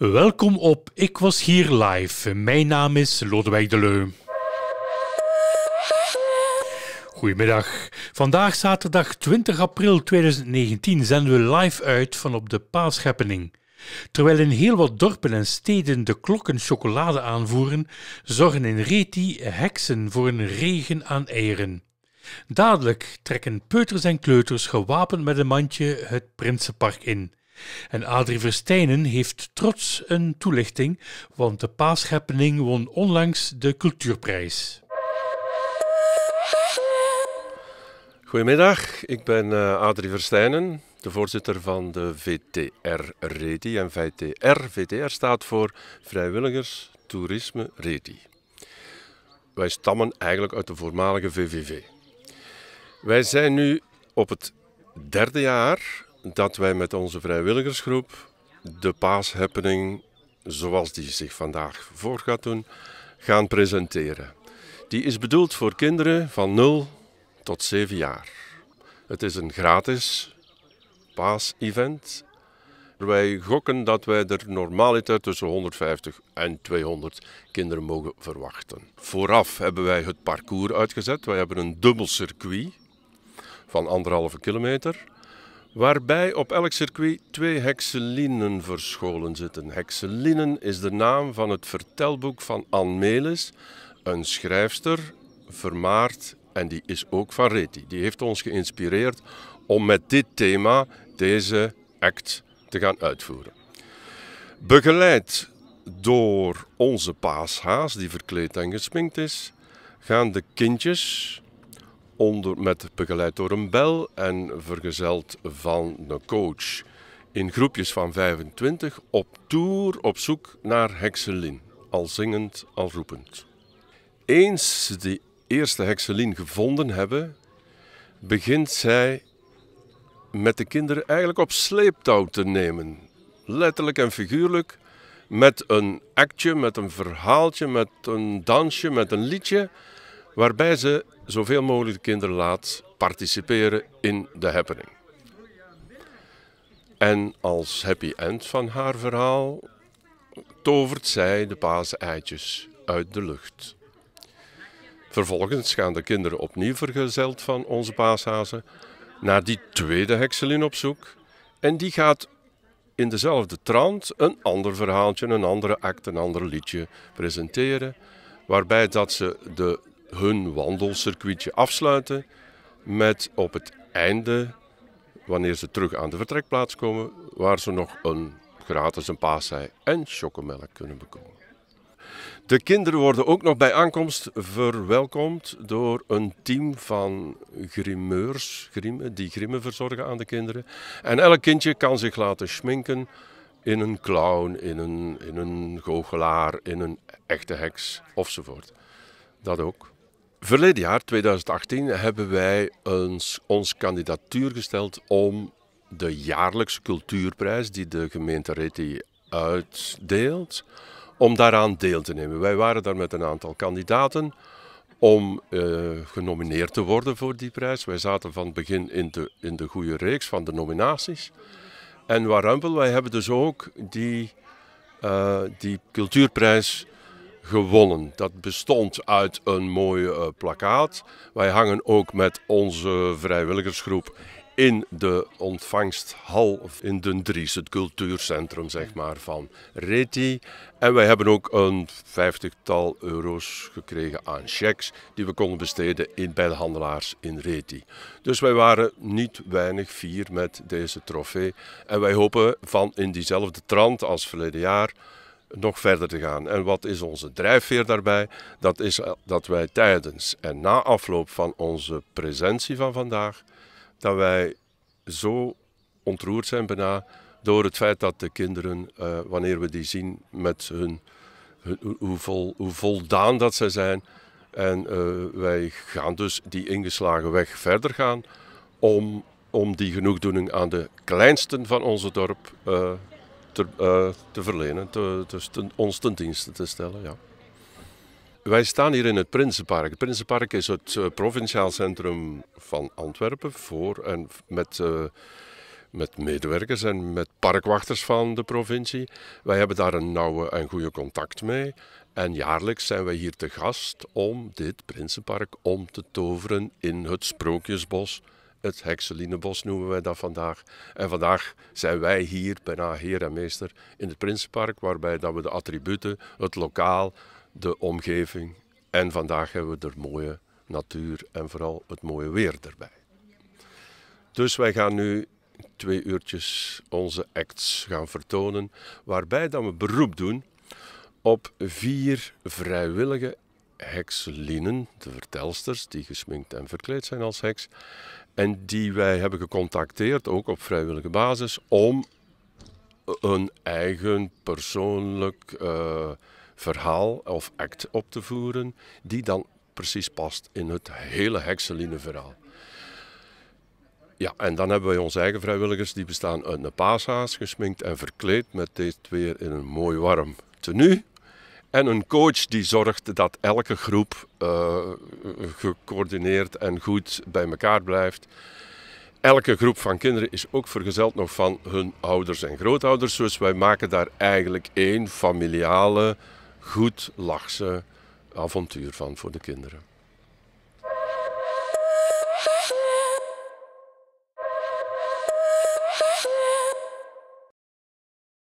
Welkom op Ik Was Hier Live. Mijn naam is Lodewijk Deleu. Goedemiddag. Vandaag zaterdag 20 april 2019 zenden we live uit van op de Paasheppening. Terwijl in heel wat dorpen en steden de klokken chocolade aanvoeren, zorgen in Reti heksen voor een regen aan eieren. Dadelijk trekken peuters en kleuters gewapend met een mandje het Prinsenpark in. En Adrie Verstijnen heeft trots een toelichting, want de paashappening won onlangs de cultuurprijs. Goedemiddag, ik ben eh, Adrie Verstijnen, de voorzitter van de VTR REDI. En VTR, VTR staat voor Vrijwilligers Toerisme REDI. Wij stammen eigenlijk uit de voormalige VVV. Wij zijn nu op het derde jaar dat wij met onze vrijwilligersgroep de paashappening zoals die zich vandaag voor gaat doen, gaan presenteren. Die is bedoeld voor kinderen van 0 tot 7 jaar. Het is een gratis paas-event. Wij gokken dat wij er normaliter tussen 150 en 200 kinderen mogen verwachten. Vooraf hebben wij het parcours uitgezet. Wij hebben een dubbel circuit van anderhalve kilometer waarbij op elk circuit twee hexelinen verscholen zitten. Hexelinen is de naam van het vertelboek van Anne Melis, een schrijfster, vermaard en die is ook van Reti. Die heeft ons geïnspireerd om met dit thema deze act te gaan uitvoeren. Begeleid door onze paashaas, die verkleed en gesminkt is, gaan de kindjes onder, met, begeleid door een bel en vergezeld van een coach. In groepjes van 25 op tour op zoek naar hekselin, al zingend, al roepend. Eens die eerste hekselin gevonden hebben, begint zij met de kinderen eigenlijk op sleeptouw te nemen. Letterlijk en figuurlijk, met een actje, met een verhaaltje, met een dansje, met een liedje waarbij ze zoveel mogelijk de kinderen laat participeren in de happening. En als happy end van haar verhaal tovert zij de paaseitjes uit de lucht. Vervolgens gaan de kinderen opnieuw vergezeld van onze paashazen naar die tweede hekselin op zoek. En die gaat in dezelfde trant een ander verhaaltje, een andere act, een ander liedje presenteren. Waarbij dat ze de hun wandelcircuitje afsluiten met op het einde, wanneer ze terug aan de vertrekplaats komen, waar ze nog een gratis een paasei en chocomelk kunnen bekomen. De kinderen worden ook nog bij aankomst verwelkomd door een team van grimeurs, grimmen die grimmen verzorgen aan de kinderen. En elk kindje kan zich laten schminken in een clown, in een, in een goochelaar, in een echte heks ofzovoort. Dat ook. Verleden jaar, 2018, hebben wij ons, ons kandidatuur gesteld om de jaarlijkse cultuurprijs die de gemeente Reti uitdeelt, om daaraan deel te nemen. Wij waren daar met een aantal kandidaten om eh, genomineerd te worden voor die prijs. Wij zaten van het begin in de, in de goede reeks van de nominaties. En waarom Warumpel, wij hebben dus ook die, eh, die cultuurprijs gewonnen. Dat bestond uit een mooi eh, plakkaat. Wij hangen ook met onze vrijwilligersgroep in de ontvangsthal in Den Dries, het cultuurcentrum zeg maar, van Reti. En wij hebben ook een vijftigtal euro's gekregen aan cheques die we konden besteden in, bij de handelaars in Reti. Dus wij waren niet weinig fier met deze trofee. En wij hopen van in diezelfde trant als verleden jaar nog verder te gaan. En wat is onze drijfveer daarbij? Dat is eh, dat wij tijdens en na afloop van onze presentie van vandaag, dat wij zo ontroerd zijn bijna door het feit dat de kinderen, eh, wanneer we die zien met hun, hoe, vol, hoe voldaan dat zij zijn. En eh, wij gaan dus die ingeslagen weg verder gaan om, om die genoegdoening aan de kleinsten van onze dorp uh, eh, te, te verlenen, ons ten dienste te stellen. Ja. Wij staan hier in het Prinsenpark. Het Prinsenpark is het eh, provinciaal centrum van Antwerpen voor en met, eh, met medewerkers en met parkwachters van de provincie. Wij hebben daar een nauwe en goede contact mee. En jaarlijks zijn wij hier te gast om dit Prinsenpark om te toveren in het Sprookjesbos het Hexelinebos noemen wij dat vandaag. En vandaag zijn wij hier, bijna heer en meester, in het Prinsenpark, waarbij dat we de attributen, het lokaal, de omgeving en vandaag hebben we er mooie natuur en vooral het mooie weer erbij. Dus wij gaan nu twee uurtjes onze acts gaan vertonen, waarbij dan we beroep doen op vier vrijwillige Hexelinen, de vertelsters, die gesminkt en verkleed zijn als heks, en die wij hebben gecontacteerd, ook op vrijwillige basis, om een eigen persoonlijk eh, verhaal of act op te voeren, die dan precies past in het hele Hekseline-verhaal. Ja, en dan hebben wij onze eigen vrijwilligers, die bestaan uit een paashaas, gesminkt en verkleed met dit weer in een mooi warm tenue. En een coach die zorgt dat elke groep eh, gecoördineerd en goed bij elkaar blijft. Elke groep van kinderen is ook vergezeld nog van hun ouders en grootouders. Dus wij maken daar eigenlijk één familiale, goed lachse avontuur van voor de kinderen.